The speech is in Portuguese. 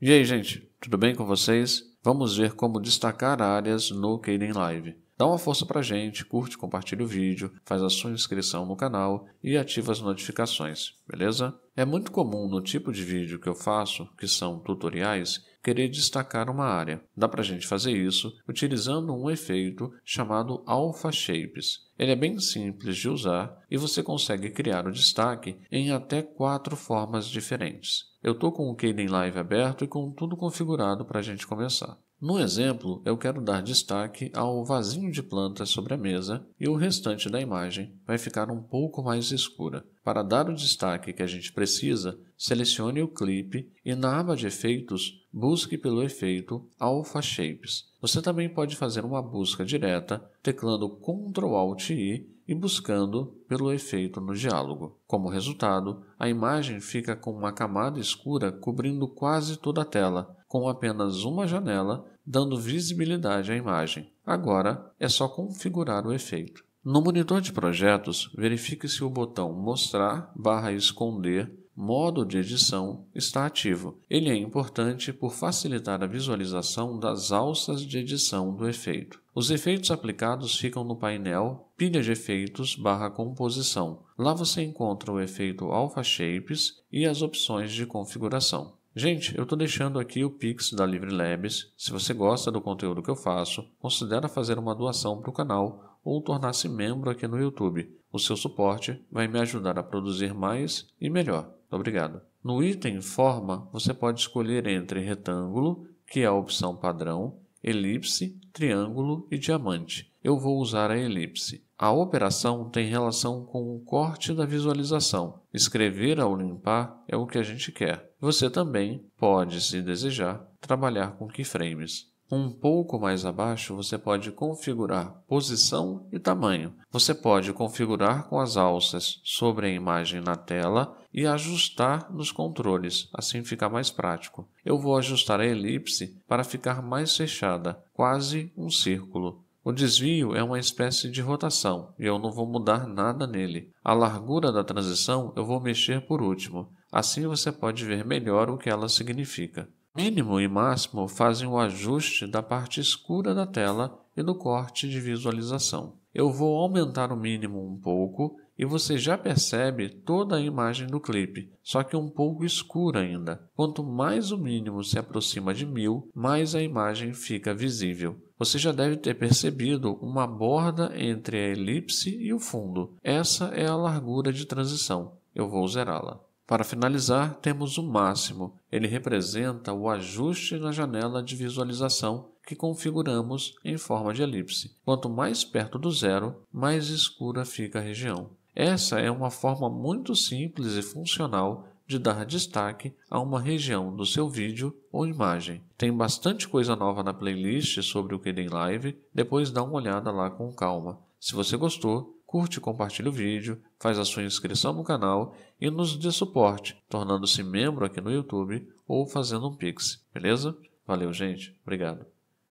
E aí, gente, tudo bem com vocês? Vamos ver como destacar áreas no Kden Live. Dá uma força pra gente, curte, compartilha o vídeo, faz a sua inscrição no canal e ativa as notificações, beleza? É muito comum no tipo de vídeo que eu faço, que são tutoriais, querer destacar uma área. Dá pra gente fazer isso utilizando um efeito chamado Alpha Shapes. Ele é bem simples de usar e você consegue criar o destaque em até quatro formas diferentes. Eu estou com o Kden Live aberto e com tudo configurado para a gente começar. No exemplo, eu quero dar destaque ao vasinho de planta sobre a mesa e o restante da imagem vai ficar um pouco mais escura. Para dar o destaque que a gente precisa, selecione o clipe e na aba de efeitos, busque pelo efeito Alpha Shapes. Você também pode fazer uma busca direta teclando Ctrl Alt I e buscando pelo efeito no diálogo. Como resultado, a imagem fica com uma camada escura cobrindo quase toda a tela, com apenas uma janela, dando visibilidade à imagem. Agora é só configurar o efeito. No monitor de projetos, verifique se o botão Mostrar Esconder Modo de edição está ativo. Ele é importante por facilitar a visualização das alças de edição do efeito. Os efeitos aplicados ficam no painel Pilha de Efeitos Composição. Lá você encontra o efeito Alpha Shapes e as opções de configuração. Gente, eu estou deixando aqui o Pix da Livre Labs. Se você gosta do conteúdo que eu faço, considere fazer uma doação para o canal ou tornar-se membro aqui no YouTube. O seu suporte vai me ajudar a produzir mais e melhor. Obrigado. No item Forma, você pode escolher entre retângulo, que é a opção padrão, elipse, triângulo e diamante eu vou usar a elipse. A operação tem relação com o corte da visualização. Escrever ao limpar é o que a gente quer. Você também pode, se desejar, trabalhar com keyframes. Um pouco mais abaixo, você pode configurar posição e tamanho. Você pode configurar com as alças sobre a imagem na tela e ajustar nos controles, assim fica mais prático. Eu vou ajustar a elipse para ficar mais fechada, quase um círculo. O desvio é uma espécie de rotação e eu não vou mudar nada nele. A largura da transição eu vou mexer por último, assim você pode ver melhor o que ela significa. Mínimo e máximo fazem o ajuste da parte escura da tela e do corte de visualização eu vou aumentar o mínimo um pouco e você já percebe toda a imagem do clipe, só que um pouco escura ainda. Quanto mais o mínimo se aproxima de 1000, mais a imagem fica visível. Você já deve ter percebido uma borda entre a elipse e o fundo. Essa é a largura de transição. Eu vou zerá-la. Para finalizar, temos o máximo. Ele representa o ajuste na janela de visualização que configuramos em forma de elipse. Quanto mais perto do zero, mais escura fica a região. Essa é uma forma muito simples e funcional de dar destaque a uma região do seu vídeo ou imagem. Tem bastante coisa nova na playlist sobre o Kden Live, depois dá uma olhada lá com calma. Se você gostou, curte e compartilha o vídeo, faz a sua inscrição no canal e nos dê suporte, tornando-se membro aqui no YouTube ou fazendo um Pix, beleza? Valeu, gente. Obrigado.